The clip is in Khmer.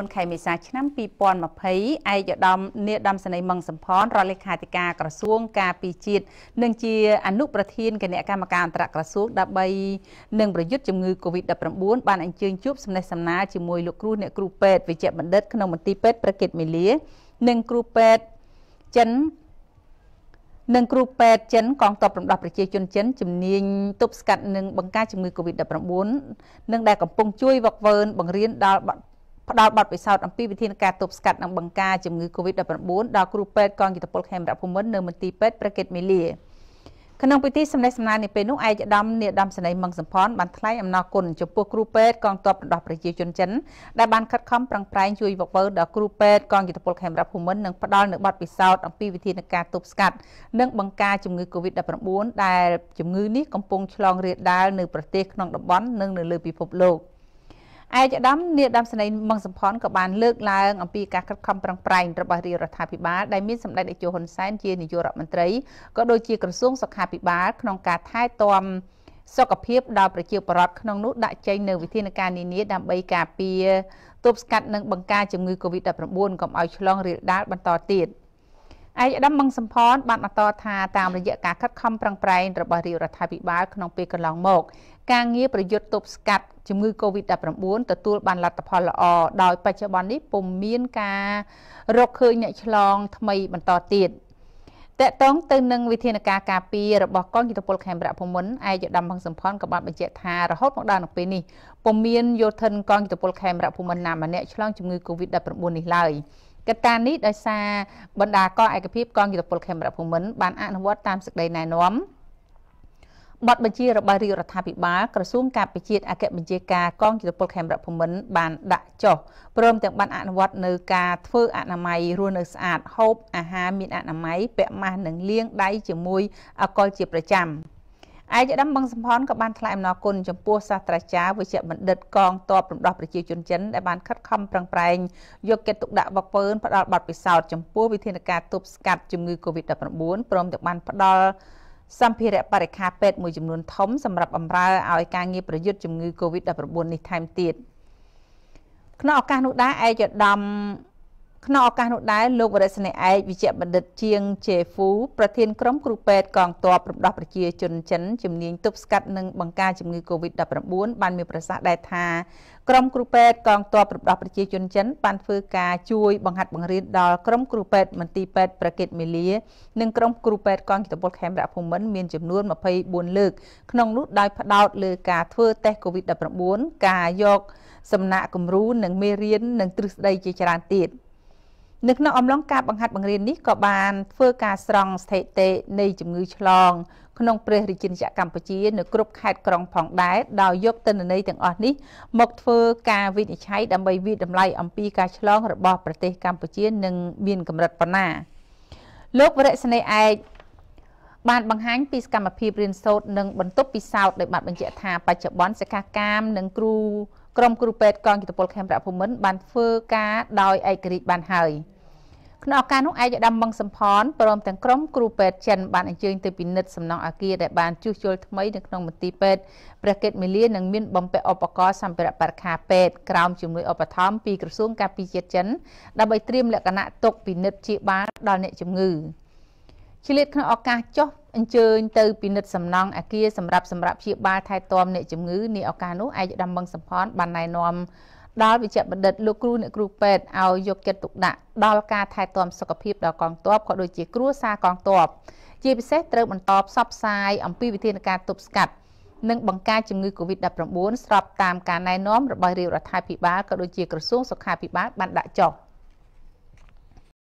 9ខែមេសាឆ្នាំ2020ឯកឧត្តមនាយឧត្តមសេនីយ៍មឹងសំផនរដ្ឋលេខាធិការក្រសួង ការពារជាតិនិងជាអនុប្រធានគណៈកម្មការអន្តរក្រសួងដើម្បីនឹងប្រយុទ្ធជំងឺ Covid-19 បានអញ្ជើញជួបសំណេះសំណាលជាមួយលោកគ្រូអ្នកគ្រូពេទ្យវិជ្ជបណ្ឌិតក្នុងមន្ទីរពេទ្យប្រកិតមេលានិងគ្រូពេទ្យចិននិងគ្រូពេទ្យចិនកងទ័ពរំដោះប្រជាជនចិនជំនាញទប់ស្កាត់និងបង្ការជំងឺ Covid-19 និងដែលកំពុងជួយវឹកវើបង្រៀនដល់ផ្ដល់បទពិសោធន៍អំពីវិធានការទប់ស្កាត់និងបង្ការជំងឺ Covid-19 ដល់គ្រូពេទ្យកងយុទ្ធពលខេមរភូមិន្ទនៅមន្ទីរពេទ្យប្រកិតមីលាក្នុងពិធីសម្ដែងសម្ដែងនេះពេលនោះឯកឧត្តមនាយឧត្តមសេនីយ៍មឹងសំផនបានថ្លែងអំណរគុណចំពោះគ្រូពេទ្យកងទ័ពបណ្ដោះប្រជាជនចិនដែលបានខិតខំប្រឹងប្រែងជួយវឹកវើដល់គ្រូពេទ្យកងយុទ្ធពលខេមរភូមិន្ទនិងផ្ដល់នូវបទពិសោធន៍អំពីវិធានការទប់ស្កាត់និងបង្ការជំងឺ Covid-19 ដែលជំងឺនេះកំពុងឆ្លងរាលដាលនៅប្រទេសក្នុងតំបន់និងនៅលើពិភពលោក។ឯកឧត្តមនាយដាំស្នីមឹងសំផនក៏បានលើកឡើងអំពីការខិតខំប្រឹងប្រែងរបស់រាជរដ្ឋាភិបាលដែលមានសម្ដេចតេជោហ៊ុនសែនជានាយករដ្ឋមន្ត្រីក៏ដូចជាក្រសួងសុខាភិបាលក្នុងការថែទាំ សុខភាពដល់ប្រជាពលរដ្ឋក្នុងនោះដាក់ចេញនូវវិធានការនានាដើម្បីការពារទប់ស្កាត់និងបង្ការជំងឺ Covid-19 កុំឲ្យឆ្លងរាលដាលបន្តទៀត។ឯកឧត្តមមឹងសំផនបានបន្តថាតាមរយៈការខិតខំប្រឹងប្រែងរបស់រាជរដ្ឋាភិបាលក្នុងពេលកន្លងមកការងារប្រយុទ្ធទប់ស្កាត់ជំងឺ Covid-19 ទទួលបានលទ្ធផលល្អដោយបច្ចុប្បន្ននេះពុំមានការរកឃើញអ្នកឆ្លងថ្មីបន្តទៀតតកតងទៅនឹងវិធានការការពាររបស់កងយុទ្ធពលខេមរៈភូមិន្ទឯកឧត្តមហឹងសំផនក៏បានបញ្ជាក់ថារហូតមកដល់នៅពេលនេះពុំមានយោធិនកងយុទ្ធពលខេមរៈភូមិន្ទណាម្នាក់ឆ្លងជំងឺ Covid-19 នេះឡើយកត្តានេះដោយសារបណ្ដាកងឯកភាពកងយុទ្ធពលខេមរភូមិន្ទបានអនុវត្តតាមសេចក្តីណែនាំបទបញ្ជារបស់រាជរដ្ឋាភិបាលក្រសួងការពារជាតិអគ្គបញ្ជាការកងយុទ្ធពលខេមរភូមិន្ទបានដាក់ចុះព្រមទាំងបានអនុវត្តនៅការធ្វើអនាម័យរស់នៅ ស្អាតហូបអាហារមានអនាម័យពាក់ម៉ាស់និងលាងដៃជាមួយអកុលជាប្រចាំ។ឯកឧត្តមបឹងសំផនក៏បានថ្លែងអំណរគុណចំពោះសាស្ត្រាចារ្យវិជ្ជបណ្ឌិតកងទ័ពរំដោះប្រជាជនចិនដែលបានខិតខំប្រឹងប្រែងយកចិត្តទុកដាក់វឹកវើផ្ដល់បទពិសោធន៍ចំពោះវិធានការទប់ស្កាត់ជំងឺ Covid-19 ព្រមទាំងបានផ្ដល់សម្ភារៈបរិការពេទ្យមួយចំនួនធំសម្រាប់បម្រើឲ្យការងារប្រយុទ្ធជំងឺ Covid-19 នេះថែមទៀតក្នុងឱកាសនោះដែរឯកឧត្តមក្នុងឱកាសនោះដែរលោកវរសេនីឯកវិជ្ជបណ្ឌិតជាង ជេហ្វូប្រធានក្រុមគ្រូពេទ្យកងទ័ពរំដោះប្រជាជនចិនជំនាញទប់ស្កាត់និងបង្ការជំងឺ Covid-19 បានមានប្រសាសន៍ដែរថាក្រុមគ្រូពេទ្យកងទ័ពរំដោះប្រជាជនចិនបានធ្វើការជួយ បង្ហាត់បង្រៀនដល់ក្រុមគ្រូពេទ្យមន្ទីរពេទ្យប្រកិតមេលានិងក្រុមគ្រូពេទ្យកងចិត្តពលខេមរៈភូមិន្ទមានចំនួន24លើក ក្នុងនោះដោយផ្ដោតលើការធ្វើតេស្ត Covid-19 ការយកសំណាក់គំរូនិងមេរៀននិងទ្រឹស្ដីជាច្រើនទៀត។នៅក្នុងអំឡុងការបង្ហាត់បង្រៀននេះក៏បានធ្វើការស្រង់ស្ថិតិនៃជំងឺឆ្លងក្នុងព្រះរាជាណាចក្រកម្ពុជានៅគ្រប់ខេត្តក្រុងផងដែរដោយយកទិន្នន័យទាំងអស់នេះមកធ្វើការវិនិច្ឆ័យដើម្បីវិតម្លៃអំពីការឆ្លងរបស់ប្រទេសកម្ពុជានិងមានកម្រិតប៉ុណ្ណាលោកវរៈស្នេហ៍ឯកបានបង្ហាញពីសកម្មភាពរៀនសូត្រនិងបន្ទប់ពិសោធន៍ដោយបានបញ្ជាក់ថាបច្ចុប្បន្នសិក្ខាកាមនិងគ្រូក្រុមគ្រូពេទ្យកងយុទ្ធពលខេមរៈភូមិន្ទបានធ្វើការដោយឯករាជ្យបានហើយ។ក្នុងឱកាសនោះឯកឧត្តមបឹងសំផនព្រមទាំងក្រុមគ្រូពេទ្យចិនបានអញ្ជើញទៅពិនិត្យសំណង់អគារដែលបានជួសជុលថ្មីនៅក្នុងមន្ទីរពេទ្យព្រះកេតមាលានិងមានបំពាក់ឧបករណ៍សម្ភារៈបរិការពេទ្យក្រោមជំនួយឧបត្ថម្ភពីក្រសួងការពារជាតិចិនដើម្បីត្រៀមលក្ខណៈទុកពិនិត្យជាបាលដល់អ្នកជំងឺឆ្លៀតក្នុងឱកាសចុះអញ្ជើញទៅពិនិត្យសំណង់អាគារសម្រាប់សម្រាប់ព្យាបាលថែទាំអ្នកជំងឺនេះឱកាសនោះឯកឧត្តមបឹងសំផនបានណែនាំដល់វិជ្ជបណ្ឌិតលោកគ្រូអ្នកគ្រូពេទ្យឲ្យយកចិត្តទុកដាក់ដល់ការថែទាំសុខភាពដល់កងទ័ពក៏ដូចជាគ្រួសារកងទ័ពជាពិសេសត្រូវបន្តផ្សព្វផ្សាយអំពីវិធានការទប់ស្កាត់និងបង្ការជំងឺ Covid-19 ស្របតាមការណែនាំរបស់រាជរដ្ឋាភិបាលក៏ដូចជាក្រសួងសុខាភិបាលបានដាក់ចុះ។